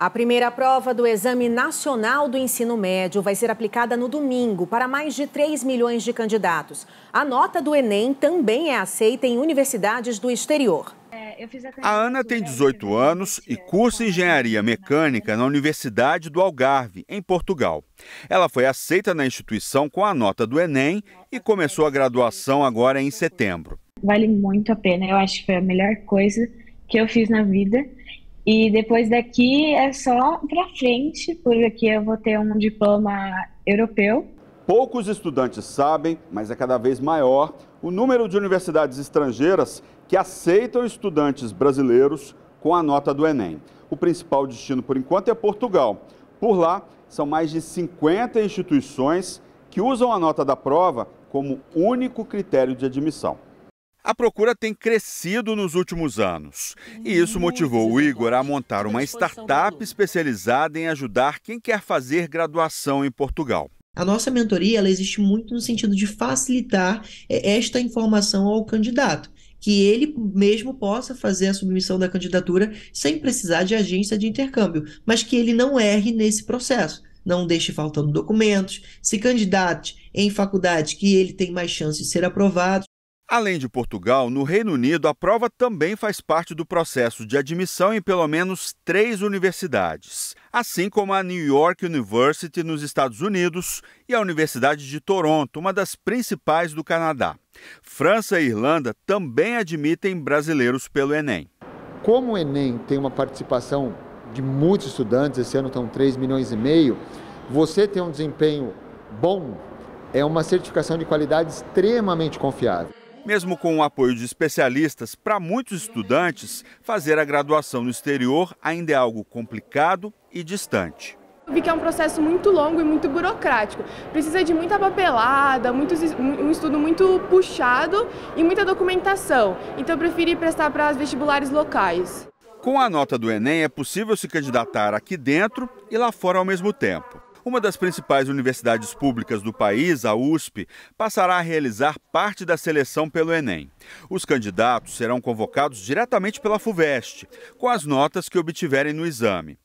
A primeira prova do Exame Nacional do Ensino Médio vai ser aplicada no domingo para mais de 3 milhões de candidatos. A nota do Enem também é aceita em universidades do exterior. É, a Ana tem 18 anos e cursa engenharia mecânica na Universidade do Algarve, em Portugal. Ela foi aceita na instituição com a nota do Enem e começou a graduação agora em setembro. Vale muito a pena, eu acho que foi a melhor coisa que eu fiz na vida e depois daqui é só para frente, porque aqui eu vou ter um diploma europeu. Poucos estudantes sabem, mas é cada vez maior o número de universidades estrangeiras que aceitam estudantes brasileiros com a nota do Enem. O principal destino, por enquanto, é Portugal. Por lá, são mais de 50 instituições que usam a nota da prova como único critério de admissão. A procura tem crescido nos últimos anos. E isso hum, motivou o Igor a montar uma startup especializada em ajudar quem quer fazer graduação em Portugal. A nossa mentoria ela existe muito no sentido de facilitar é, esta informação ao candidato que ele mesmo possa fazer a submissão da candidatura sem precisar de agência de intercâmbio, mas que ele não erre nesse processo. Não deixe faltando documentos, se candidate em faculdade que ele tem mais chance de ser aprovado. Além de Portugal, no Reino Unido, a prova também faz parte do processo de admissão em pelo menos três universidades, assim como a New York University nos Estados Unidos e a Universidade de Toronto, uma das principais do Canadá. França e Irlanda também admitem brasileiros pelo Enem. Como o Enem tem uma participação de muitos estudantes, esse ano estão 3 milhões e meio, você tem um desempenho bom é uma certificação de qualidade extremamente confiável. Mesmo com o apoio de especialistas, para muitos estudantes, fazer a graduação no exterior ainda é algo complicado e distante. Eu vi que é um processo muito longo e muito burocrático. Precisa de muita papelada, um estudo muito puxado e muita documentação. Então eu preferi prestar para as vestibulares locais. Com a nota do Enem, é possível se candidatar aqui dentro e lá fora ao mesmo tempo. Uma das principais universidades públicas do país, a USP, passará a realizar parte da seleção pelo Enem. Os candidatos serão convocados diretamente pela FUVEST, com as notas que obtiverem no exame.